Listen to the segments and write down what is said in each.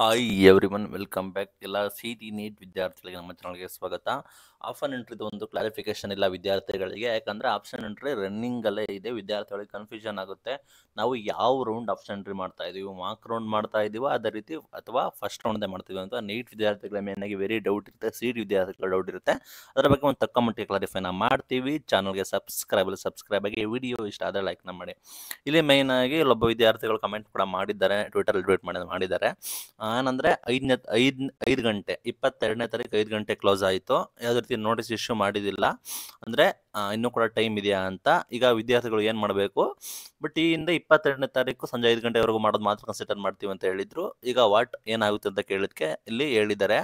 hi everyone welcome back ಎಲ್ಲ C T NEET ವಿದ್ಯಾರ್ಥಿಗಳಿಗೆ ನಮ್ಮ ಚಾನಲ್ಗೆ ಸ್ವಾಗತ ಆಪ್ಷನ್ ಎಂಟ್ರಿದು ಒಂದು ಕ್ಲಾರಿಫಿಕೇಶನ್ ಇಲ್ಲ ವಿದ್ಯಾರ್ಥಿಗಳಿಗೆ ಯಾಕಂದರೆ ಆಪ್ಷನ್ ಎಂಟ್ರಿ ರನ್ನಿಂಗಲ್ಲೇ ಇದೆ ವಿದ್ಯಾರ್ಥಿಗಳಿಗೆ ಕನ್ಫ್ಯೂಷನ್ ಆಗುತ್ತೆ ನಾವು ಯಾವ ರೌಂಡ್ ಆಪ್ಷನ್ ಎಂಟ್ರಿ ಮಾಡ್ತಾ ಇದ್ದೀವಿ ಮಾರ್ಕ್ ರೌಂಡ್ ಮಾಡ್ತಾ ಇದ್ದೀವೋ ಅದೇ ರೀತಿ ಅಥವಾ ಫಸ್ಟ್ ರೌಂಡೇ ಮಾಡ್ತೀವಿ ಅಂತ ನೀಟ್ ವಿದ್ಯಾರ್ಥಿಗಳ ಆಗಿ ವೆರಿ ಡೌಟ್ ಇರುತ್ತೆ ಸಿ ಟಿ ವಿದ್ಯಾರ್ಥಿಗಳ ಡೌಟ್ ಇರುತ್ತೆ ಅದರ ಬಗ್ಗೆ ಒಂದು ತಕ್ಕ ಮಟ್ಟಿಗೆ ಕ್ಲಾರಿಫೈನ ಮಾಡ್ತೀವಿ ಚಾನಲ್ಗೆ ಸಬ್ಸ್ಕ್ರೈಬ್ ಸಬ್ಸ್ಕ್ರೈಬ್ ಆಗಿ ವಿಡಿಯೋ ಇಷ್ಟ ಆದರೆ ಲೈಕ್ನ ಮಾಡಿ ಇಲ್ಲಿ ಮೇಯ್ನಾಗಿ ಇಲ್ಲೊಬ್ಬ ವಿದ್ಯಾರ್ಥಿಗಳು ಕಮೆಂಟ್ ಕೂಡ ಮಾಡಿದ್ದಾರೆ ಟ್ವಿಟರ್ ಟ್ವೀಟ್ ಮಾಡಿದ್ದಾರೆ ಆನ್ ಅಂದ್ರೆ ಐದನೇ ಐದ್ ಐದು ಗಂಟೆ ಇಪ್ಪತ್ತೆರಡನೇ ತಾರೀಕು ಐದು ಗಂಟೆ ಕ್ಲೋಸ್ ಆಯಿತು ಯಾವುದೇ ರೀತಿ ನೋಟಿಸ್ ಇಶ್ಯೂ ಮಾಡಿದಿಲ್ಲ ಅಂದರೆ ಇನ್ನೂ ಕೂಡ ಟೈಮ್ ಇದೆಯಾ ಅಂತ ಈಗ ವಿದ್ಯಾರ್ಥಿಗಳು ಏನು ಮಾಡಬೇಕು ಬಟ್ ಹಿಂದೆ ಇಪ್ಪತ್ತೆರಡನೇ ತಾರೀಕು ಸಂಜೆ ಐದು ಗಂಟೆವರೆಗೂ ಮಾಡೋದು ಮಾತ್ರ ಕನ್ಸಿಡರ್ ಮಾಡ್ತೀವಿ ಅಂತ ಹೇಳಿದ್ರು ಈಗ ವಾಟ್ ಏನಾಗುತ್ತೆ ಅಂತ ಕೇಳಿದಕ್ಕೆ ಇಲ್ಲಿ ಹೇಳಿದ್ದಾರೆ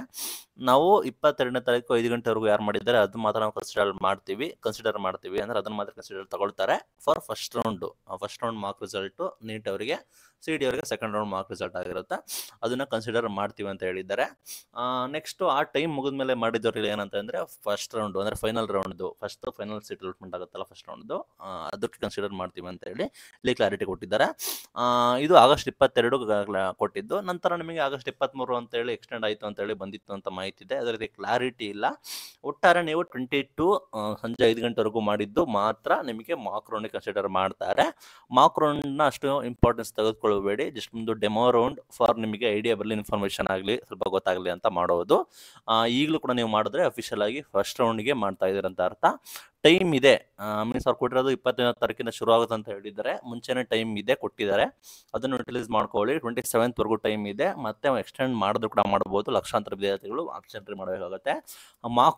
ನಾವು ಇಪ್ಪತ್ತೆರಡನೇ ತಾರೀಕು ಐದು ಗಂಟೆವರೆಗೂ ಯಾರು ಮಾಡಿದ್ದಾರೆ ಅದು ಮಾತ್ರ ನಾವು ಕನ್ಸಿಡರ್ ಮಾಡ್ತೀವಿ ಕನ್ಸಿಡರ್ ಮಾಡ್ತೀವಿ ಅಂದರೆ ಅದನ್ನು ಮಾತ್ರ ಕನ್ಸಿಡರ್ ತಗೊಳ್ತಾರೆ for first round first round mark result NEET ಅವರಿಗೆ ಸಿ ಡಿ ಅವರಿಗೆ ಸೆಕೆಂಡ್ ರೌಂಡ್ ಮಾರ್ಕ್ ರಿಸಲ್ಟ್ ಆಗಿರುತ್ತೆ ಅದನ್ನು ಕನ್ಸಿಡರ್ ಮಾಡ್ತೀವಿ ಅಂತ ಹೇಳಿದ್ದಾರೆ ನೆಕ್ಸ್ಟು ಆ ಟೈಮ್ ಮುಗಿದ್ಮೇಲೆ ಮಾಡಿದವ್ರಿಗೆ ಏನಂತಂದರೆ ಫಸ್ಟ್ ರೌಂಡು ಅಂದರೆ ಫೈನಲ್ ರೌಂಡ್ದು ಫಸ್ಟ್ ಫೈನಲ್ ಸೆಟಲ್ಮೆಂಟ್ ಆಗುತ್ತಲ್ಲ ಫಸ್ಟ್ ರೌಂಡ್ದು ಅದಕ್ಕೆ ಕನ್ಸಿಡರ್ ಮಾಡ್ತೀವಿ ಅಂತ ಹೇಳಿ ಇಲ್ಲಿ ಕ್ಲಾರಿಟಿ ಕೊಟ್ಟಿದ್ದಾರೆ ಇದು ಆಗಸ್ಟ್ ಇಪ್ಪತ್ತೆರಡು ಕೊಟ್ಟಿದ್ದು ನಂತರ ನಿಮಗೆ ಆಗಸ್ಟ್ ಇಪ್ಪತ್ತ್ಮೂರು ಅಂತ ಹೇಳಿ ಎಕ್ಸ್ಟೆಂಡ್ ಆಯಿತು ಅಂತ ಹೇಳಿ ಬಂದಿತ್ತು ಅಂತ ಮಾಹಿತಿ ಇದೆ ಅದರ ಕ್ಲಾರಿಟಿ ಇಲ್ಲ ಒಟ್ಟಾರೆ ನೀವು ಟ್ವೆಂಟಿ ಟು ಸಂಜೆ ಐದು ಗಂಟೆವರೆಗೂ ಮಾಡಿದ್ದು ಮಾತ್ರ ನಿಮಗೆ ಮಾಕ್ ರೌಂಡ್ ಕನ್ಸಿಡರ್ ಮಾಡ್ತಾರೆ ಮಾಕ್ ರೌಂಡ್ನ ಅಷ್ಟು ಇಂಪಾರ್ಟೆನ್ಸ್ ತೆಗೆದುಕೊಳ್ಳಬೇಡಿ ಜಸ್ಟ್ ಒಂದು ಡೆಮೋ ರೌಂಡ್ ಫಾರ್ ನಿಮಗೆ ಐಡಿಯಾ ಬರಲಿ ಇನ್ಫಾರ್ಮೇಷನ್ ಆಗಲಿ ಸ್ವಲ್ಪ ಗೊತ್ತಾಗಲಿ ಅಂತ ಮಾಡೋದು ಈಗಲೂ ಕೂಡ ನೀವು ಮಾಡಿದ್ರೆ ಅಫಿಷಿಯಲ್ ಆಗಿ ಫಸ್ಟ್ ರೌಂಡ್ಗೆ ಮಾಡ್ತಾ ಇದ್ದೀರಂತ ಅರ್ಥ ಟೈಮ್ ಇದೆ ಮೀನ್ಸ್ ಅವ್ರು ಕೊಟ್ಟಿರೋದು ಇಪ್ಪತ್ತೈದು ತಾರೀಕಿಂದ ಶುರು ಆಗುತ್ತೆ ಅಂತ ಹೇಳಿದ್ದಾರೆ ಮುಂಚೆನೇ ಟೈಮ್ ಇದೆ ಕೊಟ್ಟಿದ್ದಾರೆ ಅದನ್ನು ಯುಟಿಲೈಸ್ ಮಾಡ್ಕೊಳ್ಳಿ ಟ್ವೆಂಟಿ ಸೆವೆಂತ್ ಟೈಮ್ ಇದೆ ಮತ್ತೆ ಎಕ್ಸ್ಟೆಂಡ್ ಮಾಡಿದ್ರು ಕೂಡ ಮಾಡ್ಬೋದು ಲಕ್ಷಾಂತರ ವಿದ್ಯಾರ್ಥಿಗಳು ಆಪ್ಷನ್ ಎಂಟ್ರಿ ಮಾಡಬೇಕಾಗುತ್ತೆ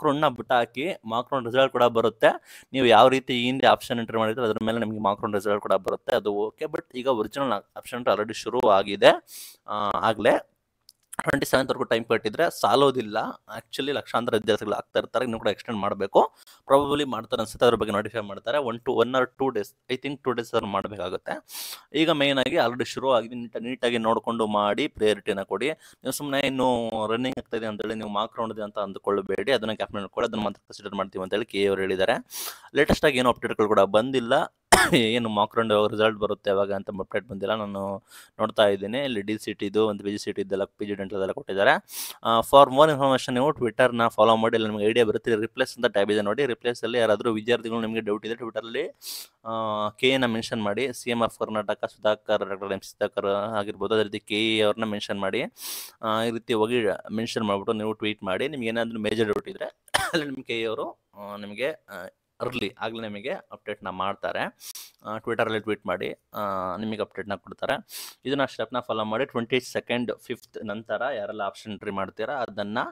ಬಿಟ್ಟು ಬಿಟ್ಟಾಕಿ ಮಾರ್ಕ್ರೋನ್ ರಿಸಲ್ಟ್ ಕೂಡ ಬರುತ್ತೆ ನೀವು ಯಾವ ರೀತಿ ಈ ಹಿಂದೆ ಆಪ್ಷನ್ ಎಂಟ್ರಿ ಮಾಡಿದ್ರೆ ಅದ್ರ ಮೇಲೆ ನಿಮಗೆ ಮಾರ್ಕ್ರೌಂಡ್ ರಿಸಲ್ಟ್ ಕೂಡ ಬರುತ್ತೆ ಅದು ಓಕೆ ಬಟ್ ಈಗ ಒರಿಜಿನಲ್ ಆಪ್ಷನ್ ಆಲ್ರೆಡಿ ಶುರು ಆಗಿದೆ ಆಗಲೇ ಟ್ವೆಂಟಿ ಸೆವೆಂತ್ವರೆಗೂ ಟೈಮ್ ಕಟ್ಟಿದ್ರೆ ಸಾಲೋದಿಲ್ಲ ಆಕ್ಚುಲಿ ಲಕ್ಷಾಂತರ ವಿದ್ಯಾರ್ಥಿಗಳು ಆಗ್ತಾ ಇರ್ತಾರೆ ಇನ್ನೂ ಕೂಡ ಎಕ್ಸ್ಟೆಂಡ್ ಮಾಡಬೇಕು ಪ್ರಾಬಬ್ಲಿ ಮಾಡ್ತಾರೆ ಅನ್ಸುತ್ತೆ ಅದ್ರ ಬಗ್ಗೆ ನೋಟಿಫೈ ಮಾಡ್ತಾರೆ one to one or two days I think two days ಅವ್ರು ಮಾಡಬೇಕಾಗುತ್ತೆ ಈಗ ಮೇಯ್ನಾಗಿ ಆಗಿ ಆಲ್ರೆಡಿ ಶುರು ಆಗಿ ನೀಟಾಗಿ ನೀಟಾಗಿ ನೋಡಿಕೊಂಡು ಮಾಡಿ ಪ್ರಿಯಾರಿಟಿನ ಕೊಡಿ ನೀವು ಸುಮ್ಮನೆ ಇನ್ನು ರನ್ನಿಂಗ್ ಆಗ್ತಾ ಇದೆ ಅಂತೇಳಿ ನೀವು ಮಾರ್ಕ್ ರೌಂಡ್ ಇದೆ ಅಂತ ಅಂದ್ಕೊಳ್ಳಬೇಡಿ ಅದನ್ನು ಕ್ಯಾಪ್ಟನ್ ಕೊಡಿ ಅದನ್ನು ಮಾತ್ರ ಕನ್ಸಿಡರ್ ಮಾಡ್ತೀವಿ ಅಂತೇಳಿ ಕೆ ಅವರು ಹೇಳಿದ್ದಾರೆ ಲೇಟೆಸ್ಟ್ ಆಗಿ ಏನು ಅಪ್ಡೇಟ್ಗಳು ಕೂಡ ಬಂದಿಲ್ಲ ಏನು ಮಾಕ್ರೌಂಡ್ ರಿಸಲ್ಟ್ ಬರುತ್ತೆ ಯಾವಾಗ ಅಂತ ಅಪ್ಡೇಟ್ ಬಂದಿಲ್ಲ ನಾನು ನೋಡ್ತಾ ಇದ್ದೀನಿ ಇಲ್ಲಿ ಡಿ ಸಿ ಟಿದು ಒಂದು ಪಿ ಜಿ ಸಿ ಟಿದ್ದೆಲ್ಲ ಪಿ ಜಿ ಡೆಂಟಲ್ದೆಲ್ಲ ಕೊಟ್ಟಿದ್ದಾರೆ ಫಾರ್ ಮೋರ್ ಇನ್ಫಾರ್ಮೇಷನ್ ನೀವು ಟ್ವಿಟರ್ನ ಫಾಲೋ ಮಾಡಿ ಇಲ್ಲಿ ನಿಮಗೆ ಐಡಿಯಾ ಬರುತ್ತೆ ರಿಪ್ಲೇಸ್ ಅಂತ ಟ್ಯಾಬ್ ಇದೆ ನೋಡಿ ರಿಪ್ಲೇಸಲ್ಲಿ ಯಾರಾದರೂ ವಿದ್ಯಾರ್ಥಿಗಳು ನಿಮಗೆ ಡೌಟ್ ಇದೆ ಟ್ವಿಟರಲ್ಲಿ ಕೆ ಎನ ಮೆನ್ಷನ್ ಮಾಡಿ C M of Karnataka Sudhakar doctor M Sudhakar ಆಗಿರ್ಬೋದು ಅದೇ ರೀತಿ ಕೆ ಇ e ಅವ್ರನ್ನ ಮೆನ್ಷನ್ ಮಾಡಿ ಈ ರೀತಿ ಹೋಗಿ ಮೆನ್ಷನ್ ಮಾಡಿಬಿಟ್ಟು ನೀವು ಟ್ವೀಟ್ ಮಾಡಿ ನಿಮ್ಗೆ ಏನಾದರೂ ಮೇಜರ್ ಡೌಟ್ ಇದ್ದರೆ ಅಲ್ಲಿ ನಿಮ್ಮ ಕೆ e ಅವರು ನಿಮಗೆ ಅರ್ಲಿ ಆಗಲೇ ನಿಮಗೆ ಅಪ್ಡೇಟ್ನ ಮಾಡ್ತಾರೆ ಟ್ವಿಟರಲ್ಲಿ ಟ್ವೀಟ್ ಮಾಡಿ ನಿಮಗೆ ಅಪ್ಡೇಟ್ನ ಕೊಡ್ತಾರೆ ಇದನ್ನ ಸ್ಟೆಪ್ನ ಫಾಲೋ ಮಾಡಿ ಟ್ವೆಂಟಿ ಸೆಕೆಂಡ್ ಫಿಫ್ತ್ ನಂತರ ಯಾರೆಲ್ಲ ಆಪ್ಷನ್ ಎಂಟ್ರಿ ಮಾಡ್ತೀರಾ ಅದನ್ನು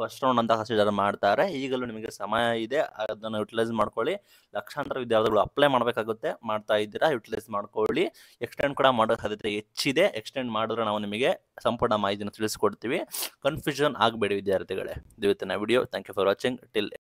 ಫಸ್ಟ್ ರೌಂಡ್ ಅಂತ ಜನ ಮಾಡ್ತಾರೆ ಈಗಲೂ ನಿಮಗೆ ಸಮಯ ಇದೆ ಅದನ್ನು ಯುಟಿಲೈಸ್ ಮಾಡ್ಕೊಳ್ಳಿ ಲಕ್ಷಾಂತರ ವಿದ್ಯಾರ್ಥಿಗಳು ಅಪ್ಲೈ ಮಾಡಬೇಕಾಗುತ್ತೆ ಮಾಡ್ತಾ ಇದ್ದೀರಾ ಯುಟಿಲೈಸ್ ಮಾಡ್ಕೊಳ್ಳಿ ಎಕ್ಸ್ಟೆಂಡ್ ಕೂಡ ಮಾಡೋ ಸಾಧ್ಯತೆ ಹೆಚ್ಚಿದೆ ಎಕ್ಸ್ಟೆಂಡ್ ಮಾಡಿದ್ರೆ ನಾವು ನಿಮಗೆ ಸಂಪೂರ್ಣ ಮಾಹಿತಿಯನ್ನು ತಿಳಿಸ್ಕೊಡ್ತೀವಿ ಕನ್ಫ್ಯೂಷನ್ ಆಗಬೇಡಿ ವಿದ್ಯಾರ್ಥಿಗಳೇ ಇವತ್ತಿನ video thank you for watching till